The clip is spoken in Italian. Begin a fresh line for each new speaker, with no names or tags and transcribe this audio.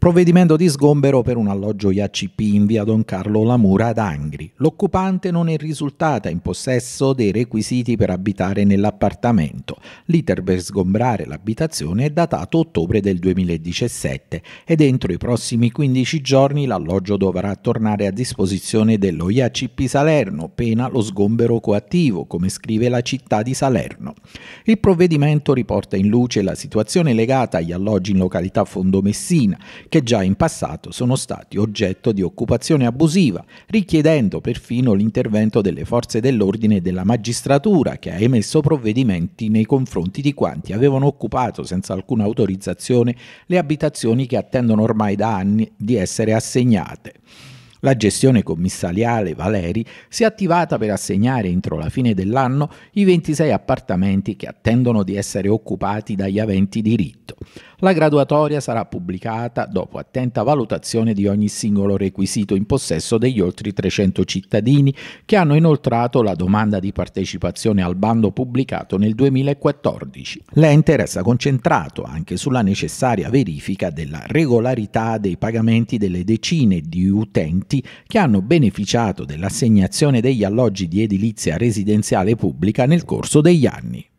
Provvedimento di sgombero per un alloggio IACP in via Don Carlo Lamura ad Angri. L'occupante non è risultata in possesso dei requisiti per abitare nell'appartamento. L'iter per sgombrare l'abitazione è datato ottobre del 2017 ed entro i prossimi 15 giorni l'alloggio dovrà tornare a disposizione dello IACP Salerno, pena lo sgombero coattivo, come scrive la città di Salerno. Il provvedimento riporta in luce la situazione legata agli alloggi in località Fondomessina che già in passato sono stati oggetto di occupazione abusiva, richiedendo perfino l'intervento delle forze dell'ordine e della magistratura che ha emesso provvedimenti nei confronti di quanti avevano occupato senza alcuna autorizzazione le abitazioni che attendono ormai da anni di essere assegnate. La gestione commissariale Valeri si è attivata per assegnare entro la fine dell'anno i 26 appartamenti che attendono di essere occupati dagli aventi diritto. La graduatoria sarà pubblicata dopo attenta valutazione di ogni singolo requisito in possesso degli oltre 300 cittadini che hanno inoltrato la domanda di partecipazione al bando pubblicato nel 2014. L'ente resta concentrato anche sulla necessaria verifica della regolarità dei pagamenti delle decine di utenti che hanno beneficiato dell'assegnazione degli alloggi di edilizia residenziale pubblica nel corso degli anni.